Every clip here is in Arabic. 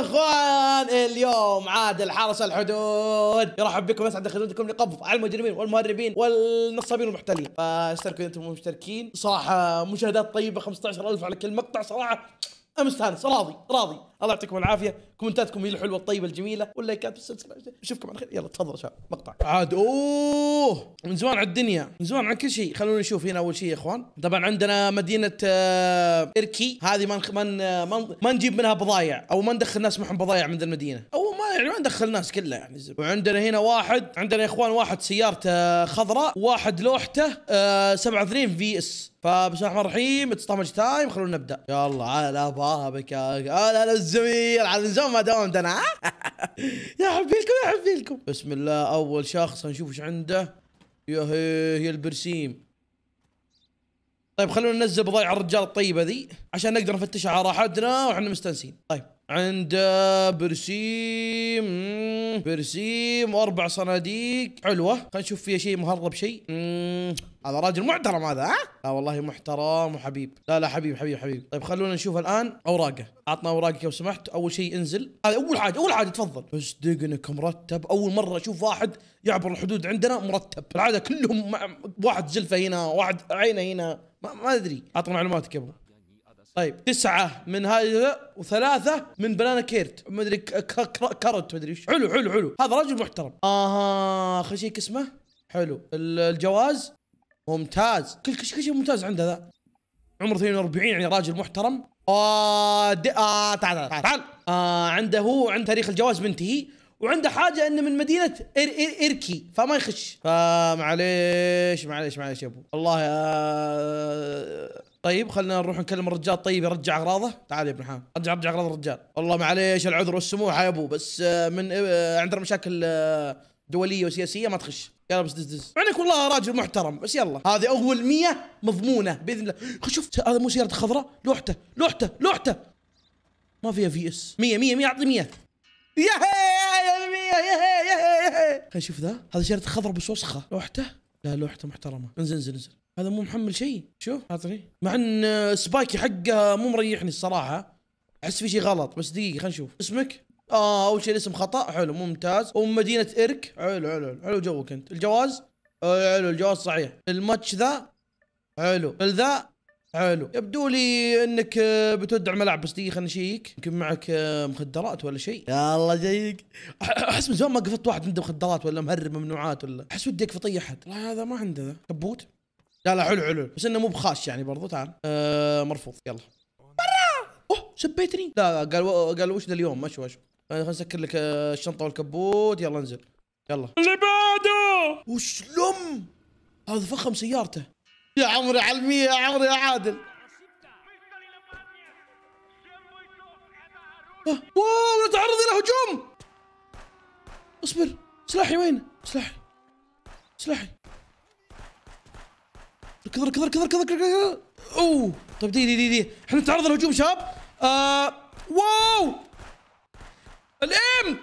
اخوان اليوم عادل حرس الحدود يرحب بكم يسعد خدمتكم لقبض على المجرمين والمهربين والنصابين والمحتلين فاشتركوا انتم مشتركين صراحه مشاهدات طيبه 15000 على كل مقطع صراحه امستانس راضي راضي الله يعطيكم العافيه كومنتاتكم هي الحلوه الطيبه الجميله واللايكات والسبسكرايب نشوفكم على خير يلا تفضل شباب مقطع عاد اوه من زمان على الدنيا من زمان عن كل شيء خلونا نشوف هنا اول شيء يا اخوان طبعا عندنا مدينه آه اركي هذه ما ما ما نجيب منها بضايع او ما ندخل ناس معهم بضايع من ذا المدينه او ما يعني ما ندخل الناس كلها يعني زب. وعندنا هنا واحد عندنا يا اخوان واحد سيارته خضراء واحد لوحته آه 87 في اس فبسم الله الرحمن الرحيم اتس تايم خلونا نبدا يلا على بابك على الزميل على النظام ما داوم ده انا يا حبي لكم يا حبي لكم بسم الله اول شخص هنشوف ايش عنده يا هي هي البرسيم طيب خلونا ننزل بضايع الرجال الطيبه ذي عشان نقدر نفتشها على راحتنا واحنا مستانسين طيب عند برسيم برسيم واربع صناديق حلوه خلينا نشوف فيها شيء مهرب شيء هذا راجل محترم هذا ها لا والله محترم وحبيب لا لا حبيب حبيب حبيب طيب خلونا نشوف الان اوراقه اعطنا اوراقك لو سمحت اول شيء انزل هذا اول حاجه اول حاجه تفضل اصدق انك مرتب اول مره اشوف واحد يعبر الحدود عندنا مرتب العاده كلهم واحد زلفه هنا واحد عينه هنا ما, ما ادري اعطنا معلوماتك يا ابو طيب تسعه من هذا وثلاثه من بنانا كيرت ما ادري كرت ما ادري ايش حلو حلو حلو هذا رجل محترم اها خشيك اسمه حلو الجواز ممتاز كل كل شيء ممتاز عنده ذا عمره 42 يعني راجل محترم آه, آه تعال تعال تعال آه عنده هو عند تاريخ الجواز منتهي وعنده حاجه انه من مدينه إر إر اركي فما يخش فمعليش معليش معليش يا ابو والله آه، طيب خلينا نروح نكلم الرجال طيب يرجع اغراضه تعال يا ابن حام رجع رجع اغراض الرجال والله معليش العذر والسموحه يا ابو بس آه، من آه، عندنا مشاكل آه، دوليه وسياسيه ما تخش يلا بس دز دز مع يعني والله راجل محترم بس يلا هذه اول 100 مضمونه باذن الله شوف هذا مو سيارته خضراء لوحته لوحته لوحته ما فيها في اس 100 100 100 اعطي 100 يا هي هي هي هي يا يا يا خلينا نشوف ذا هذا سياره خضراء بس وسخه لوحته لا لوحته محترمه انزل انزل انزل هذا مو محمل شيء شوف خاطري مع ان سبايكي حقه مو مريحني الصراحه احس في شيء غلط بس دقيقه خلينا نشوف اسمك اه اول شيء الاسم خطا حلو ممتاز ومدينه ارك حلو حلو حلو جوك انت الجواز آه، حلو الجواز صحيح الماتش ذا حلو ذا حلو يبدو لي انك آه، بتودع ملعب بس دقيقه خلنا نشيك يمكن معك آه، مخدرات ولا شيء يا الله جايك احس من زمان ما قفلت واحد عنده مخدرات ولا مهرب ممنوعات ولا احس ودي اقفط اي احد والله هذا ما عنده ذا كبوت لا لا حلو حلو بس انه مو بخاش يعني برضو تعال آه مرفوض يلا برا اوه سبيتني لا لا قال و... قال وش ذا اليوم مشو مشو خلينا نسكر لك آه، الشنطه والكبوت يلا انزل يلا اللي بعده وش لم هذا فخم سيارته يا عمري على يا عمري يا عادل أه، واو نتعرض الى هجوم اصبر سلاحي وين سلاحي سلاحي كثر كثر كثر كثر كذر اوه طيب دي دي دي دي احنا نتعرض لهجوم شاب آه واو الام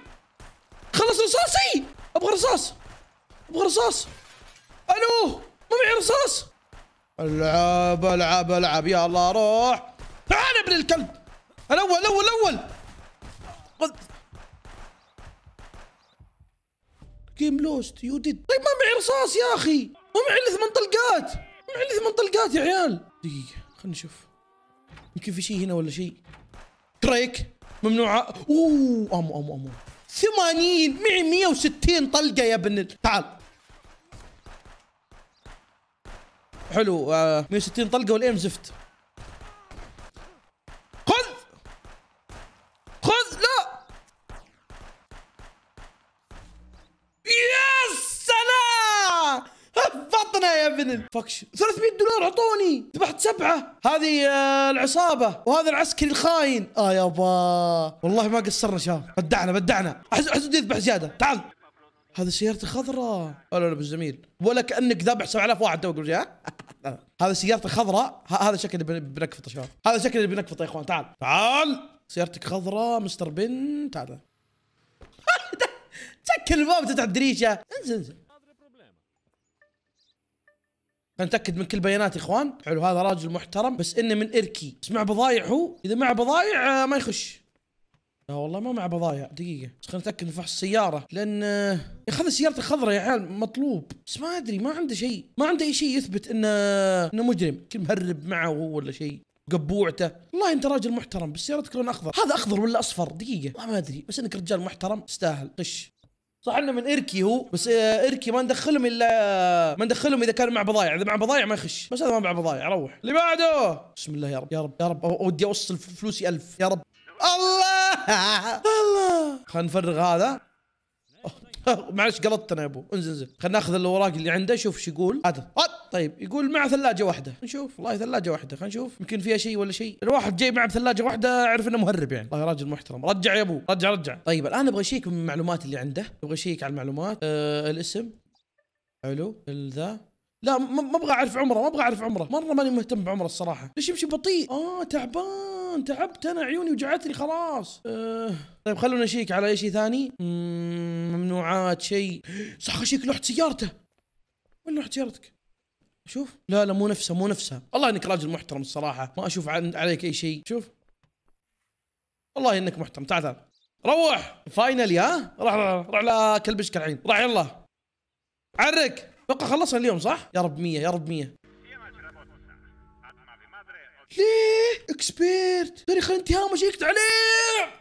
خلص رصاصي ابغى رصاص ابغى رصاص الو ما معي رصاص العب العب العب يا الله روح تعال ابن الكلب الاول الاول الاول جيم لوست يو ديد طيب ما معي رصاص يا اخي ما معي الا ثمان طلقات معي ثمان طلقات يا عيال دقيقة خلينا نشوف يمكن في شيء هنا ولا شيء كريك ممنوعة اوه امو امو امو 80 معي 160 طلقة يا ابن تعال حلو 160 آه، طلقة والايم زفت فكش 300 دولار اعطوني ذبحت سبعه هذه آه، العصابه وهذا العسكري الخاين اه يابا والله ما قصرنا شباب بدعنا بدعنا حسود يذبح زياده تعال هذه سيارته خضراء لا لا بالزميل ولا كانك ذبح 7000 واحد توك هذا سيارته خضراء هذا شكل يا شباب هذا شكل بنكفط يا اخوان تعال تعال سيارتك خضراء مستر بن تعال تسكر الباب تفتح الدريشه انزل انزل نتاكد من كل بيانات يا اخوان حلو هذا راجل محترم بس انه من اركي بس مع بضايع هو اذا مع بضايع آه، ما يخش لا والله ما مع بضايع دقيقة بس خلينا نتأكد من فحص السيارة لأن آه، اخذ سيارته الخضراء يا عيال مطلوب بس ما أدري ما عنده شيء ما عنده أي شيء يثبت إنه إنه مجرم كل مهرب معه هو ولا شيء قبوعته والله انت راجل محترم بس سيارتك لون اخضر هذا اخضر ولا اصفر دقيقه والله ما ادري بس انك رجال محترم تستاهل قش صح انه من اركي هو بس آه، اركي ما ندخلهم الا ما ندخلهم اذا كان مع بضايع اذا مع بضايع ما يخش بس هذا ما مع بضايع روح اللي بعده بسم الله يا رب يا رب يا رب ودي اوصل فلوسي ألف يا رب الله الله خلينا نفرغ هذا معلش قلطتنا يا ابو انزل انزل خلينا ناخذ الاوراق اللي عنده شوف ايش يقول هذا طيب يقول مع ثلاجه واحده نشوف والله ثلاجه واحده خلينا نشوف يمكن فيها شيء ولا شيء الواحد جاي معه بثلاجه واحده اعرف انه مهرب يعني والله راجل محترم رجع يا ابو رجع رجع طيب الان ابغى اشيك من المعلومات اللي عنده ابغى اشيك على المعلومات أه الاسم حلو ذا لا ما ابغى اعرف عمره ما ابغى اعرف عمره مره ماني مهتم بعمره الصراحه ليش يمشي بطيء اه تعبان كمان آه، تعبت انا عيوني وجعتني خلاص أه... طيب خلونا نشيك على اي شيء ثاني ممنوعات شيء صح اشيك لوحه سيارته وين لوحه سيارتك؟ شوف لا لا مو نفسها مو نفسها والله انك راجل محترم الصراحه ما اشوف عليك اي شيء شوف والله انك محترم تعال تعال روح فاينلي ها روح روح روح لا كلبشك الحين راح يلا عرك اتوقع خلصنا اليوم صح؟ يا رب 100 يا رب 100 ليه اكسبيرت تاريخ الانتهاء ما شيكت عليه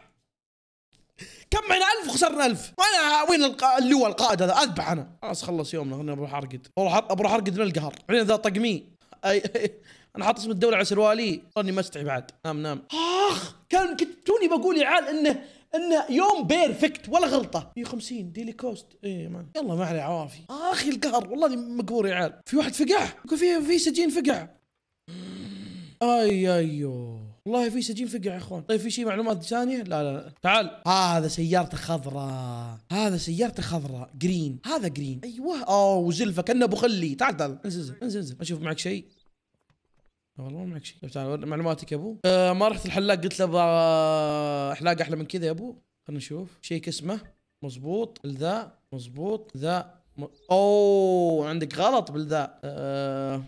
كم معنا ألف وخسرنا ألف وانا وين اللي اللواء القائد هذا اذبح انا خلاص خلص يومنا خليني اروح ارقد اروح بروح ارقد من القهر بعدين ذا طقمي أي... انا حاط اسم الدوله على سروالي ما استحي بعد نام نام اخ كان كنت توني بقول يا عال انه انه يوم بيرفكت ولا غلطه 150 ديلي كوست اي ما يلا ما عليه عوافي اخي القهر والله مقهور يا عال في واحد فقع في في سجين فقع اي ايوه والله في سجين فقع يا اخوان طيب في شيء معلومات ثانيه لا لا تعال هذا سيارته خضراء هذا سيارته خضراء جرين هذا جرين ايوه اوه زلفه كانه ابو خلي تعال تعال انزل انزل انزل اشوف معك شيء والله ما معك شيء طيب، تعال معلوماتك يا ابو أه ما رحت الحلاق قلت له حلاق احلى من كذا يا ابو خلينا نشوف شيك اسمه مزبوط ذا مزبوط ذا م... اوه عندك غلط بالذا أه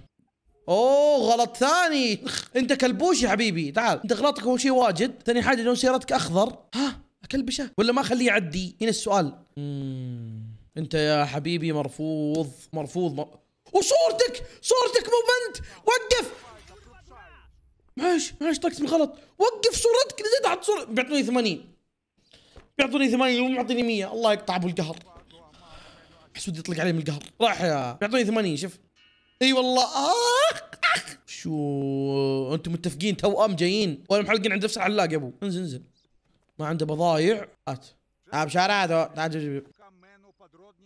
اوه غلط ثاني انت كلبوش يا حبيبي تعال انت غلطك اول شيء واجد ثاني حاجه لون سيارتك اخضر ها اكلبشه ولا ما اخليه يعدي هنا السؤال مم. انت يا حبيبي مرفوض مرفوض مر... وصورتك صورتك مو بنت وقف معلش معلش طقت بالغلط وقف صورتك نزلت على صورة بيعطوني 80 بيعطوني 80 معطيني 100 الله يقطع ابو القهر حسود يطلق علي عليه من القهر راح يا بيعطوني 80 شوف اي والله اخ شو انتم متفقين توام جايين ولا محلقين عند نفس الحلاق يا ابو انزل انزل ما عنده بضايع هات اب شارع تعال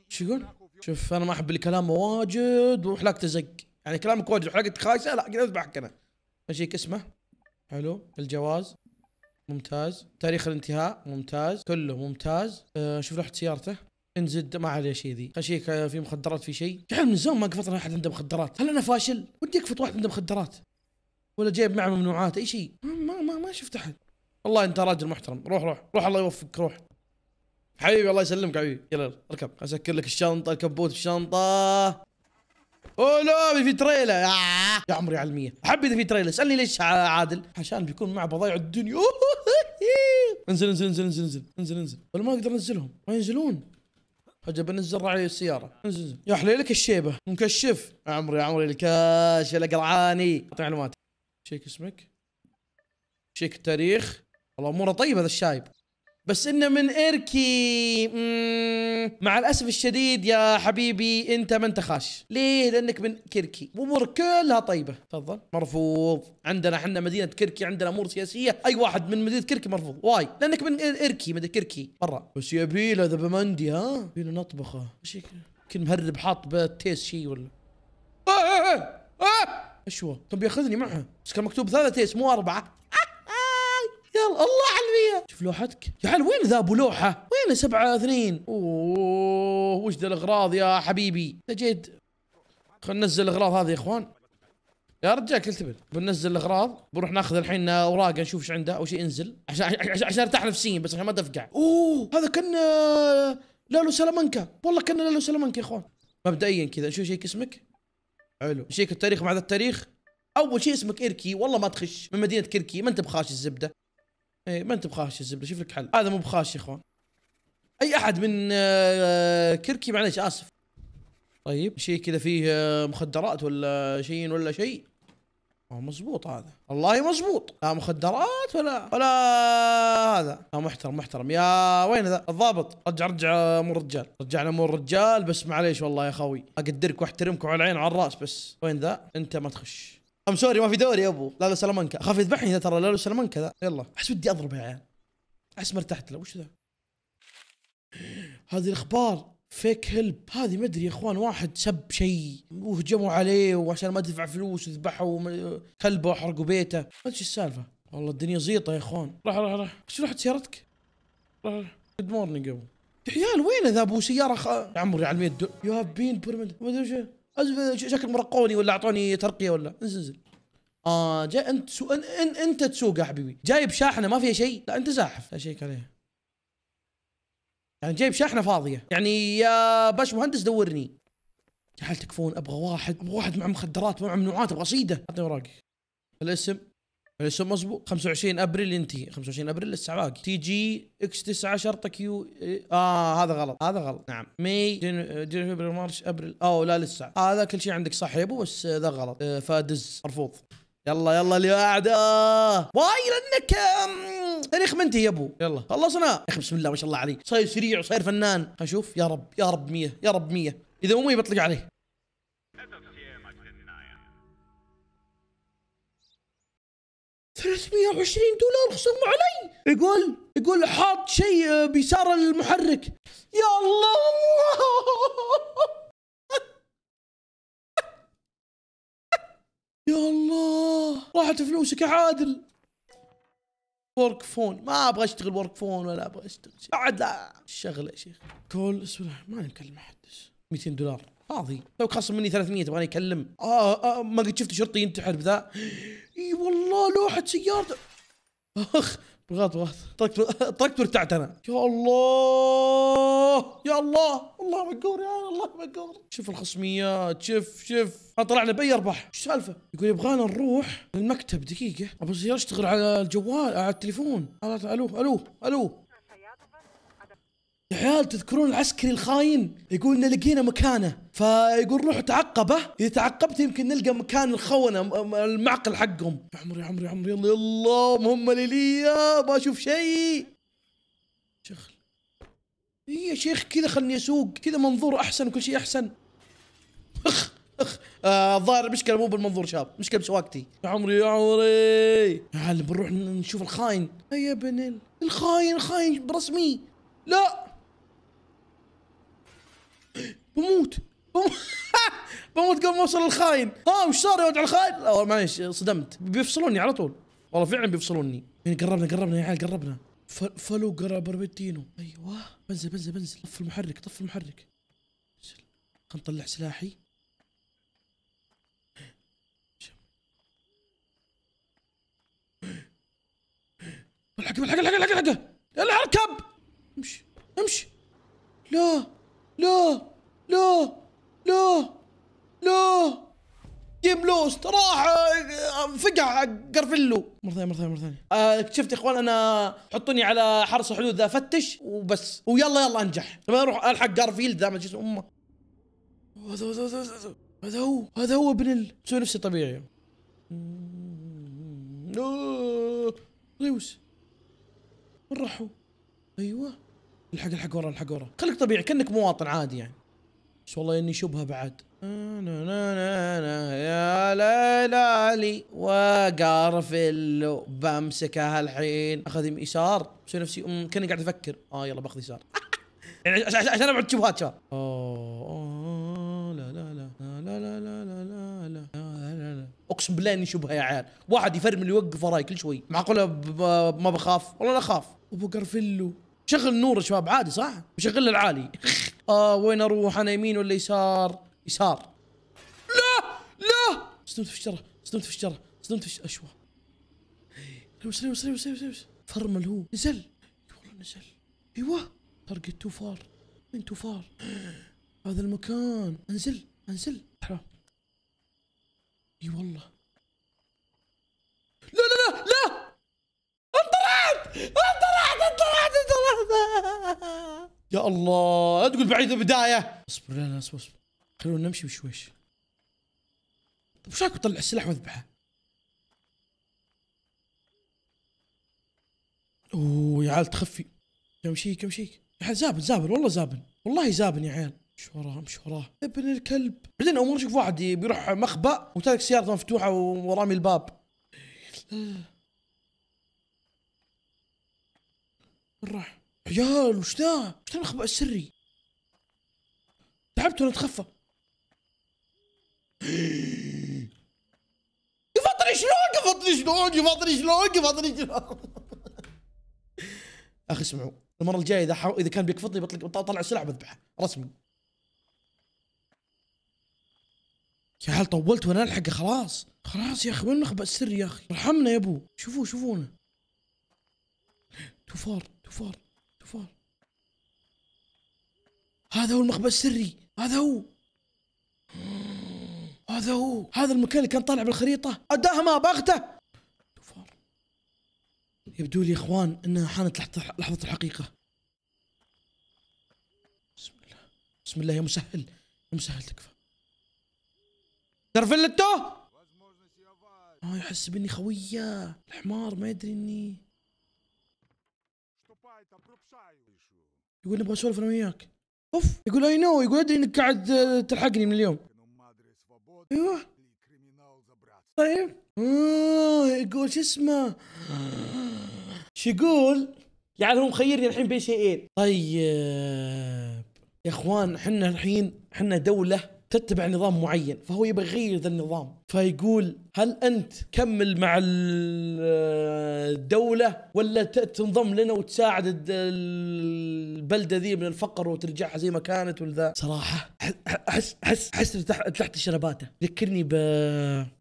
شو يقول؟ شوف انا ما احب الكلام واجد وحلاقته زق يعني كلامك واجد وحلاقتك خايسه لا قاعد اذبحك انا اشيك اسمه حلو الجواز ممتاز تاريخ الانتهاء ممتاز كله ممتاز أه شوف لوحة سيارته انزد ما عليه شيء ذي خشيك في مخدرات في شيء تعال من زمان ما قفط لنا احد عنده مخدرات هل انا فاشل ودي اقفط واحد عنده مخدرات ولا جايب معه ممنوعات اي شيء ما ما ما شفت احد والله انت راجل محترم روح روح روح الله يوفقك روح حبيبي الله يسلمك حبيبي يلا اركب اسكر لك الشنطه الكبوت في الشنطه اوه لا في تريلا يا عمري على المية احب اذا في تريلا اسالني ليش عادل عشان بيكون مع بضايع الدنيا انزل انزل انزل انزل انزل انزل انزل ولا ما اقدر انزلهم ما ينزلون فجاه بنزل راعي السياره انزل يا حليلك الشيبه مكشف يا عمري يا عمري الكاش يا قرعاني اعطي معلوماتي شيك اسمك شيك التاريخ والله اموره طيبه هذا الشايب بس انه من اركي مع الاسف الشديد يا حبيبي انت ما انت خاش ليه لانك من كركي امور كلها طيبه تفضل مرفوض عندنا احنا مدينه كركي عندنا امور سياسيه اي واحد من مدينه كركي مرفوض واي لانك من اركي مدينه كركي برا بس يا بيل هذا بمندي ها بيل نطبخه ايش يمكن مهرب حاط بالتيس شيء ولا ايش آه، آه، آه، هو؟ كان بياخذني معه بس كان مكتوب ثلاثة تيس مو اربعه يلا الله على المية شوف لوحتك يا حل وين ذا ابو لوحه وين اثنين اوه وش ذا الاغراض يا حبيبي تجد خلينا ننزل الاغراض هذه يا اخوان يا رجال كل تبل بننزل الاغراض بنروح ناخذ الحين اوراق نشوف ايش عنده اول شيء انزل عشان عشان, عشان ارتاح نفسيا بس عشان ما تفقع اوه هذا كان آه، لالو سلامانكا والله كان لالو سلامانكا يا اخوان مبدئيا كذا شو شيك اسمك حلو شيك التاريخ مع ذا التاريخ اول شيء اسمك اركي والله ما تخش من مدينه كركي ما انت بخاش الزبده اي ما انت بخاش الزبده شوف لك حل هذا مو بخاش يا اخوان اي احد من آه، كركي معليش اسف طيب شيء كذا فيه آه، مخدرات ولا شيء ولا شيء آه، مزبوط هذا والله مزبوط لا مخدرات ولا ولا هذا لا محترم محترم يا وين ذا الضابط رجع رجع مو الرجال رجعنا مو الرجال بس معليش والله يا خوي اقدرك واحترمك وعلى العين وعلى الراس بس وين ذا انت ما تخش ام سوري ما في دوري يا ابو لا لا سلامانكا اخاف يذبحني ذا ترى لا لا سلامانكا ذا يلا احس ودي اضربه يا عيال احس مرتحت له وش ذا هذه الاخبار فيك هيلب هذه ما ادري يا اخوان واحد سب شيء وهجموا عليه وعشان ما تدفع فلوس وذبحوا كلبه وحرقوا بيته ما ادري السالفه والله الدنيا زيطه يا اخوان راح راح راح شو رحت سيارتك؟ راح راح جود مورنينج يا ابو يا عيال وين ذا ابو سياره خ... عمري على 100 دولار يو هاف بين بيرمنت ما ادري شكل مرقوني ولا اعطوني ترقيه ولا انزل انزل اه جا انت سو... ان... ان... انت تسوق يا حبيبي جايب شاحنه ما فيها شيء لا انت زاحف لا عليها يعني جايب شاحنه فاضيه يعني يا باش مهندس دورني هل تكفون ابغى واحد ابغى واحد مع مخدرات مع ممنوعات ابغى صيده اعطني اوراقي الاسم ليش مضبوط 25 ابريل ينتهي 25 ابريل لسه باقي تي جي اكس 9 شرطه كيو إيه. اه هذا غلط هذا غلط نعم مي جن فبراير مارش ابريل او لا لسه هذا آه كل شيء عندك صح يا ابو بس ذا غلط آه فدز مرفوض يلا يلا اللي قاعده واي لانك تاريخ منتهي يا ابو يلا خلصنا يا اخي بسم الله ما شاء الله عليك صاير سريع وصاير فنان خلينا نشوف يا رب يا رب 100 يا رب 100 اذا مو 100 بطلق عليه 320 دولار خصموا علي يقول يقول حاط شيء بيسار المحرك يا الله يا الله راحت فلوسك يا عادل ورك فون ما ابغى اشتغل ورك فون ولا ابغى اشتغل بعد لا شغله يا شيخ كول اسمع ما نكلم احد 200 دولار فاضي لو خصم مني 300 تبغاني اكلم آه, آه, ما قد شفت شرطي ينتحر بذا اي والله لوحه سيارته اخ بغلط بغلط طرقت طرقت وارتعت انا يا الله يا الله الله مقهور يا الله مقهور شوف الخصميات شوف شوف انا طلعنا بي اربح شو السالفه؟ يقول يبغانا نروح للمكتب دقيقه ابو سيارة اشتغل على الجوال على التليفون الو الو الو يا عيال تذكرون العسكري الخاين يقول إن لقينا مكانه فيقول روح تعقبه اذا تعقبت يمكن نلقى مكان الخونه المعقل حقهم يا عمري يا عمري يا عمري يلا يلا مهمة ليليا ما اشوف شيء شغل اي يا شيخ كذا خلني اسوق كذا منظور احسن وكل شيء احسن اخ اخ آه، الظاهر آه المشكله مو بالمنظور شاب مشكله بسواقتي يا عمري يا عمري يا تعال بنروح نشوف الخاين يا بنل الخاين الخاين برسمي لا بموت بموت قبل ما اوصل للخاين ها وش صار يا ولد على الخاين معليش صدمت بيفصلوني على طول والله فعلا بيفصلوني يعني قربنا قربنا يا عيال قربنا فلو قرب بربتينو ايوه بنزل بنزل بنزل طف المحرك طف المحرك خلنا نطلع سلاحي الحق الحق الحق الحق الحق اركب امشي امشي لا اقرفل له مره ثانيه مره ثانيه مره ثانيه اكتشفت آه، يا اخوان انا حطوني على حرس الحدود ذا فتش وبس ويلا يلا انجح لما اروح الحق جارفيلد ذا ما ادري امه هذا هو هذا هو هذا هو ابن ال مسوي نفسي طبيعي ريوس آه، وين راحوا؟ ايوه الحق الحق ورا الحق ورا خليك طبيعي كانك مواطن عادي يعني بس والله اني شبهه بعد يا ليلالي وقارف اللو بمسكها الحين اخذ يسار بسوي نفسي ام كاني قاعد افكر اه يلا باخذ يسار يعني عشان ابعد شبهات شباب اوه لا لا لا لا لا لا لا لا لا لا اقسم بالله اني شبهه يا عيال واحد يفرمل يوقف وراي كل شوي معقوله ما بخاف والله لا اخاف ابو قرفلو شغل نور يا شباب عادي صح؟ شغل العالي اه وين اروح انا يمين ولا يسار؟ يسار لا لا صدمت في الشجره صدمت في الشجره صدمت في اشوى ريوس ريوس ريوس ريوس ريوس فرمل هو نزل والله نزل ايوه تارجت تو فار من تو فار هذا المكان انزل انزل حرام اي والله لا لا لا لا انطلعت انطلعت انطلعت انطلعت يا الله لا تقول بعيد البدايه اصبر لا لا اصبر اصبر خلونا نمشي بشويش طيب وش رايك نطلع السلاح واذبحه اوه يا عيال تخفي كم شيك كم شيك يا عيال زابل زابل والله زابل والله زابل يا عيال مش وراه مش وراه ابن الكلب بعدين اول مره اشوف واحد بيروح مخبأ وترك سيارته مفتوحه ورامي الباب وين راح؟ عيال وش ذا؟ وش ذا المخبأ السري؟ تعبت وانا اتخفى قفطر شلون قفطر شلون قفطر شلون قفطر شلون اخي اسمعوا المره الجايه اذا اذا كان بيقفطني بطلع طلع السلع بذبحه رسمي يا عيال طولت وانا الحق خلاص خلاص يا اخي وين مخبأ السر يا اخي ارحمنا يا ابو شوفوا شوفونا تو فار تو فار تو فار هذا هو المخبأ السري هذا هو هذا هو هذا المكان اللي كان طالع بالخريطه اداهمه باغته يبدو لي يا اخوان انها حانت لحظه الحقيقه بسم الله بسم الله يا مسهل يا مسهل تكفى درفلتو اه يحس باني خويه الحمار ما يدري اني يقول نبغى اسولف انا وياك اوف يقول اي نو يقول ادري انك قاعد آه، تلحقني من اليوم ايوه طيب آه يقول شو اسمه شو يقول يعني هو مخيرني الحين بين شيئين طيب يا اخوان احنا الحين احنا دوله تتبع نظام معين فهو يبغى يغير ذا النظام فيقول هل انت كمل مع الدوله ولا تنضم لنا وتساعد البلده ذي من الفقر وترجعها زي ما كانت ولا صراحه احس احس احس تحت شرباته ذكرني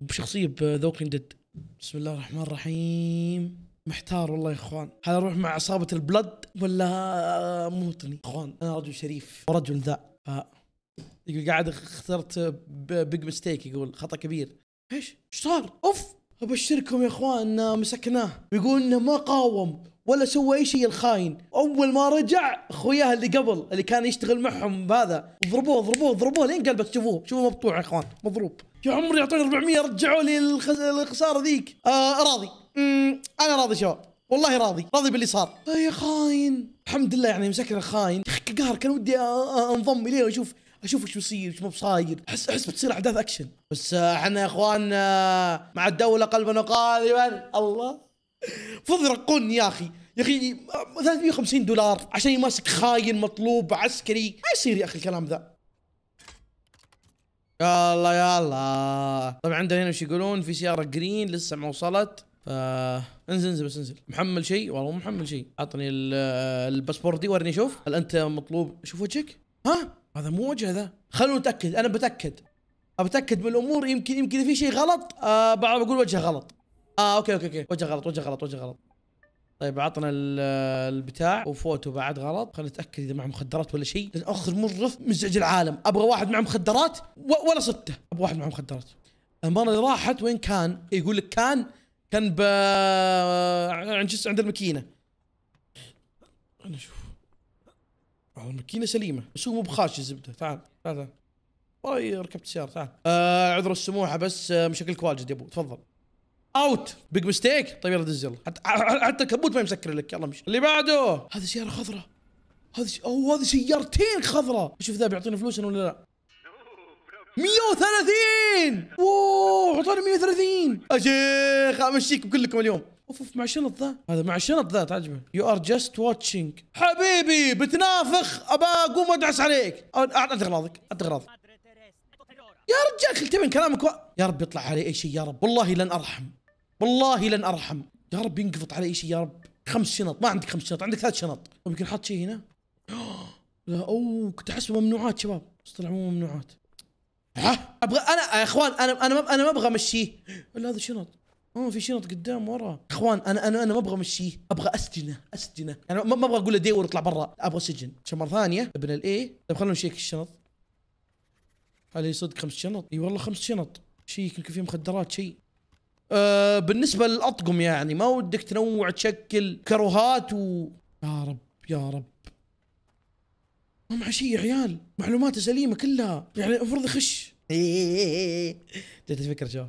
بشخصيه بذوكن ديد بسم الله الرحمن الرحيم محتار والله يا اخوان هل اروح مع عصابه البلد ولا موطني اخوان انا رجل شريف ورجل ذا آه. يقول قاعد اخترت بيج مستيك يقول خطا كبير ايش؟ ايش صار؟ اوف ابشركم يا اخوان مسكناه ويقول انه ما قاوم ولا سوى اي شيء الخاين اول ما رجع اخوياه اللي قبل اللي كان يشتغل معهم بهذا ضربوه ضربوه ضربوه لين قلبك شوفوه شوفوه مقطوع يا اخوان مضروب يا عمري يعطوني 400 رجعوا لي الخساره ذيك آه راضي مم. انا راضي شباب والله راضي راضي باللي صار يا خاين الحمد لله يعني مسكر الخاين يا اخي قهر كان ودي انضم اليه واشوف اشوف ايش بيصير ايش مو بصاير احس احس بتصير احداث اكشن بس آه، احنا يا اخوان آه، مع الدوله قلبا وقالبا الله فض رقوني يا اخي يا اخي 350 دولار عشان يماسك خاين مطلوب عسكري ما يصير يا اخي الكلام ذا يا الله يا الله طبعا عندنا هنا وش يقولون في سياره جرين لسه ما وصلت ف انزل انزل بس انزل محمل شيء والله مو محمل شيء عطني آه، الباسبور دي ورني شوف هل انت مطلوب شوف وجهك ها هذا مو وجه ذا خلونا نتاكد انا بتاكد بتاكد من الامور يمكن يمكن في شيء غلط آه بقول وجهه غلط اه اوكي اوكي اوكي وجه غلط وجه غلط وجه غلط طيب عطنا البتاع وفوتو بعد غلط خلينا نتاكد اذا معه مخدرات ولا شيء لان اخر مره مزعج العالم ابغى واحد معه مخدرات ولا سته ابغى واحد معه مخدرات المره اللي راحت وين كان يقول لك كان كان ب عند عند الماكينه انا اشوف الماكينه سليمه بس هو مو بخاش الزبده تعال تعال تعال والله ركبت السيارة تعال آه عذر السموحه بس آه مشكلك واجد يا ابو تفضل اوت بيج مستيك طيب يلا دز يلا حتى حتى الكبوت ما مسكر لك يلا مش اللي بعده هذه سياره خضراء هذه او اوه هذه سيارتين خضراء شوف ذا بيعطينا فلوس ولا لا 130 اوه اعطوني 130 يا شيخ امشيكم كلكم اليوم اوف اوف مع شنط ذا هذا مع شنط ذا تعجبه يو ار جاست واتشينج حبيبي بتنافخ ابى اقوم ادعس عليك اعطي اغراضك اعطي اغراضك يا رجال كل تبين كلامك و... يا رب يطلع علي اي شيء يا رب والله لن ارحم والله لن ارحم يا رب ينقفط علي اي شيء يا رب خمس شنط ما عندك خمس شنط عندك ثلاث شنط يمكن حاط شيء هنا لا اوه كنت احس ممنوعات شباب بس طلع مو ممنوعات ها ابغى انا يا اخوان انا انا ما انا ما ابغى امشيه ولا هذا شنط اه في شنط قدام ورا اخوان انا انا انا ما ابغى امشيه ابغى اسجنه اسجنه انا ما ابغى اقول له ديور اطلع برا ابغى سجن عشان مره ثانيه ابن الاي طيب خلونا نشيك الشنط هل صدق خمس شنط اي والله خمس شنط شيك يمكن فيه مخدرات شيء أه بالنسبه للاطقم يعني ما ودك تنوع تشكل كروهات و يا رب يا رب ما مع شيء يا عيال معلوماته سليمه كلها يعني المفروض يخش جت الفكره شباب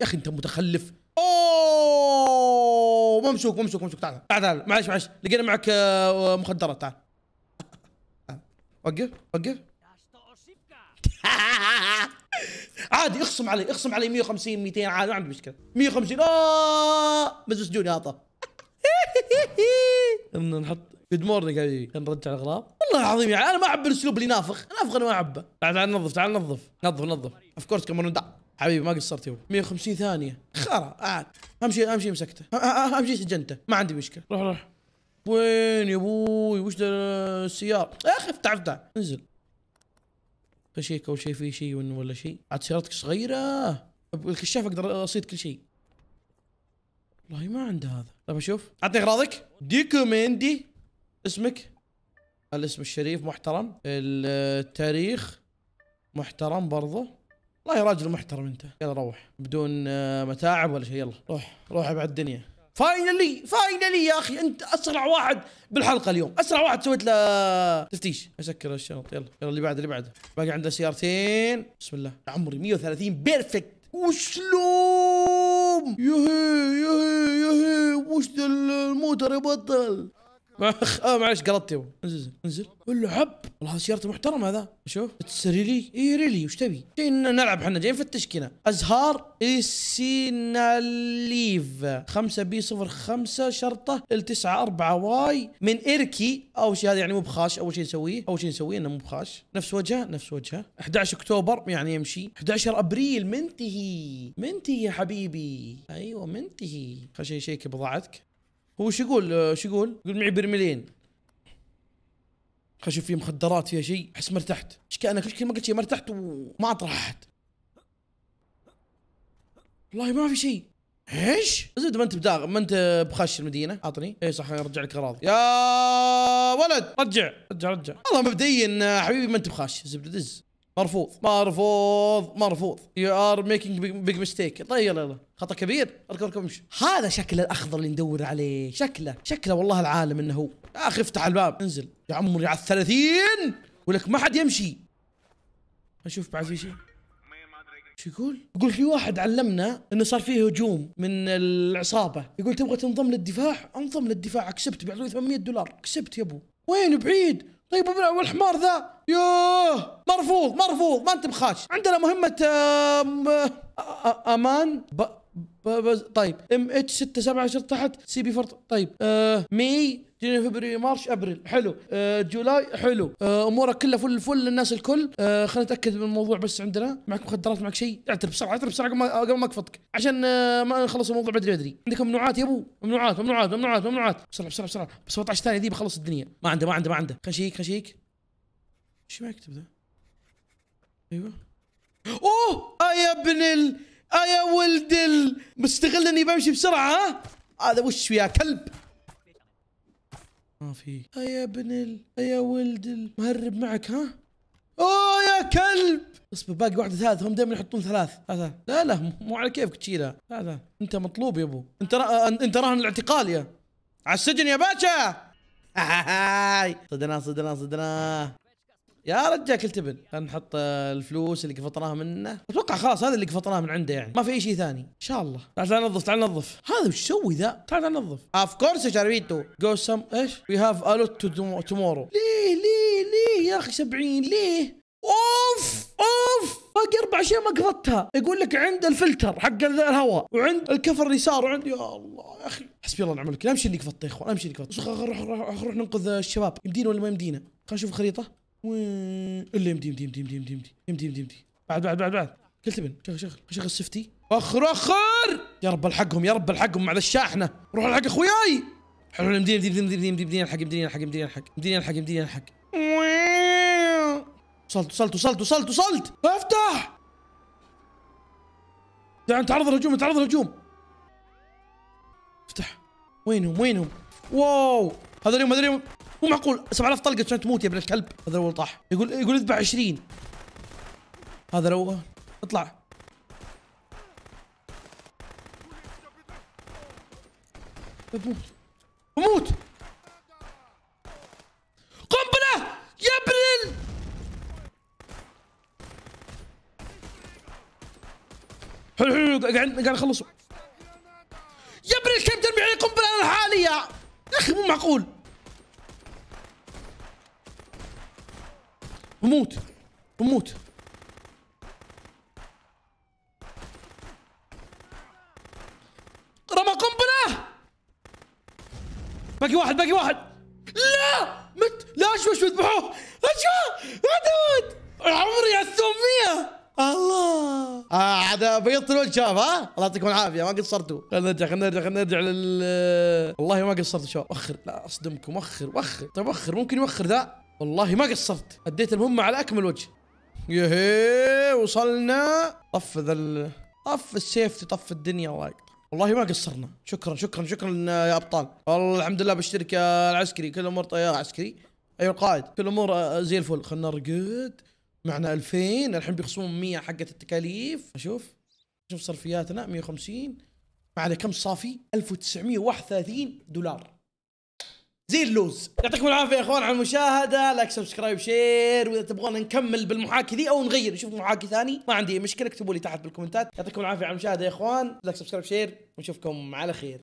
يا اخي انت متخلف اوه ممسوك ممسوك ممسوك تعال تعال تعال معلش معلش لقينا معك آه، مخدرات تعال وقف وقف عادي اخصم علي اخصم علي 150 200 عادي ما عندي مشكله 150 اوه مجلس جوني اعطى نحط جود مورنينج حبيبي نرجع الاغراض والله العظيم يعني انا ما احب الاسلوب اللي نافخ نافخ انا ما احبه تعال تعال نظف تعال نظف نظف نظف اوف كورس كمان حبيبي ما قصرت يابا 150 ثانيه خرا عاد اهم شيء مسكته أه- أه- أه، اهم شيء سجنته ما عندي مشكله روح روح وين يا ابوي وش ذا السيارة؟ اخي افتح افتح انزل خشيك اول شيء في شيء ولا شيء عاد سيارتك صغيرة بالكشاف اقدر اصيد كل شيء والله ما عنده هذا طيب اشوف اعطني اغراضك ديكومندي اسمك الاسم الشريف محترم التاريخ محترم برضه والله يا راجل محترم انت يلا روح بدون آه، متاعب ولا شيء يلا روح روح ابعد الدنيا فاينلي فاينلي يا اخي انت اسرع واحد بالحلقه اليوم اسرع واحد سويت له تفتيش اسكر الشنط يلا يلا اللي بعده اللي بعده باقي عندنا سيارتين بسم الله عمري 130 بيرفكت وشلوم يهي يهي يهي وش الموتر يبطل اه معلش قلطت يابا انزل انزل ولا حب والله سيارته محترمه ذا شوف اتس ريلي اي ريلي وش تبي؟ جايين نلعب احنا جايين نفتش كذا ازهار السيناليف 5 بي 05 شرطه ال 9 4 واي من اركي اول شيء هذا يعني مو بخاش اول شيء نسويه اول شيء نسويه انه مو بخاش نفس وجهه نفس وجهه 11 اكتوبر يعني يمشي 11 ابريل منتهي منتهي يا حبيبي ايوه منتهي خل شيء شيك بضاعتك هو شو يقول آه، شو يقول؟ يقول معي برميلين خشف فيه مخدرات فيها شيء احس ما ارتحت ايش كان كل ما قلت شيء ما ارتحت وما اطرحت والله ما في شيء ايش؟ زد ما انت بداغ ما انت بخش المدينه اعطني اي صح ارجع لك اغراض يا ولد رجع رجع رجع والله مبدئيا آه، حبيبي ما انت بخش زبده دز مرفوض مرفوض مرفوض يو ار ميكينج بيج ميستيك طيب يلا يلا خطا كبير اركب اركب امشي هذا شكله الاخضر اللي ندور عليه شكله شكله والله العالم انه هو يا اخي افتح الباب انزل يا عمري على الثلاثين ولك ما حد يمشي اشوف بعد في شيء شو يقول؟ يقول في واحد علمنا انه صار فيه هجوم من العصابه، يقول تبغى تنضم للدفاع؟ انضم للدفاع كسبت بيعطوني 800 دولار، كسبت يا ابو، وين بعيد؟ طيب والحمار ذا يوه مرفوض مرفوض ما انت بخاش عندنا مهمه أم امان ب... بس طيب ام اتش 6 7 10 تحت سي بي فرط طيب آه مي جانيري فبري مارش ابريل حلو آه جولاي حلو آه امورك كلها فل فل للناس الكل آه خلينا نتاكد من الموضوع بس عندنا معك مخدرات معك شيء اعترف بسرعه اعترف بسرعه قبل ما اقفطك عشان آه ما نخلص الموضوع بدري بدري عندك ممنوعات يا ابو ممنوعات ممنوعات ممنوعات ممنوعات بسرعه بسرعه بسرعه بس 17 ثانيه ذي بخلص الدنيا ما عنده ما عنده ما عنده خلينا نشيك خلينا نشيك ايش ما يكتب ذا ايوه اوه آه يا ابن ال يا ولد مستغل اني بمشي بسرعه ها هذا آه وش يا كلب ما في يا ابن ال... يا ولد المهرب معك ها اوه يا كلب اصبر باقي واحده ثالث هم دائما يحطون ثلاث ثلاث لا لا مو على كيفك تشيلها هذا انت مطلوب يا ابو انت را... انت راهن الاعتقال يا على السجن يا باشا هاي صدنا صدنا صدنا يا رجال كل تبن خلينا نحط الفلوس اللي قفطناها منه اتوقع خلاص هذا اللي قفطناه من عنده يعني ما في اي شيء ثاني ان شاء الله تعال تعال نظف تعال نظف هذا وش يسوي ذا تعال تعال نظف اوف كورس يا شاربيتو جو سم ايش وي هاف ا لوت تومورو ليه ليه ليه يا اخي 70 ليه اوف اوف باقي اربع اشياء ما قفطتها يقول لك عند الفلتر حق الهواء وعند الكفر اليسار وعند يا الله يا اخي حسبي الله ونعم الوكيل امشي اللي قفطت يا اخوان امشي اللي قفطت روح روح ننقذ الشباب يمدينا ولا ما يمدينا خلينا نشوف الخريطه وين اللي يمدي يمدي يمدي يمدي يمدي يمدي يمدي يمدي بعد بعد بعد بعد كل تبن شغل شغل شغل سفتي اخر اخر يا رب الحقهم يا رب الحقهم مع ذا الشاحنه روح الحق اخوياي حلو يمديني يمديني يمديني يمديني الحق يمديني الحق يمديني الحق يمديني الحق يمديني الحق وصلت وصلت وصلت وصلت وصلت افتح يعني تعرض الهجوم تعرض الهجوم افتح وينهم وينهم واو هذا اليوم هذا اليوم مو معقول 7000 طلقه عشان تموت يا ابن الكلب هذا الاول طاح يقول يقول اذبح 20 هذا الاول اطلع بموت بموت قنبله يا ابن حلو حلو قاعد قاعد اخلصه يا ابن الكلب ترمي علي قنبله انا لحالي يا اخي مو معقول بموت بموت رمى قنبلة باقي واحد باقي واحد لا مت لا اشوى شو اذبحوه اشوى ادود عمري يا 800 الله آه عاد بيضت الوجه شاف ها الله يعطيكم العافيه ما قصرتوا خلينا نرجع خلينا نرجع خلينا نرجع لل والله ما قصرت شباب وخر لا اصدمكم وخر وخر طيب وخر ممكن يوخر ذا والله ما قصرت اديت المهمه على اكمل وجه يهي وصلنا طف ذا طف السيفتي طف الدنيا وايد والله ما قصرنا شكرا شكرا شكرا يا ابطال والله الحمد لله بشترك يا العسكري كل امور يا عسكري ايوه القائد كل امور آه، زي الفل خلنا نرقد معنا 2000 الحين بيخصمون 100 حقه التكاليف اشوف شوف صرفياتنا 150 معنا كم صافي 1931 دولار زي اللوز يعطيكم العافيه يا اخوان على المشاهده لايك سبسكرايب شير واذا تبغون نكمل بالمحاكي ذي او نغير نشوف محاكي ثاني ما عندي مشكله اكتبوا لي تحت بالكومنتات يعطيكم العافيه على المشاهده يا اخوان لايك سبسكرايب شير ونشوفكم على خير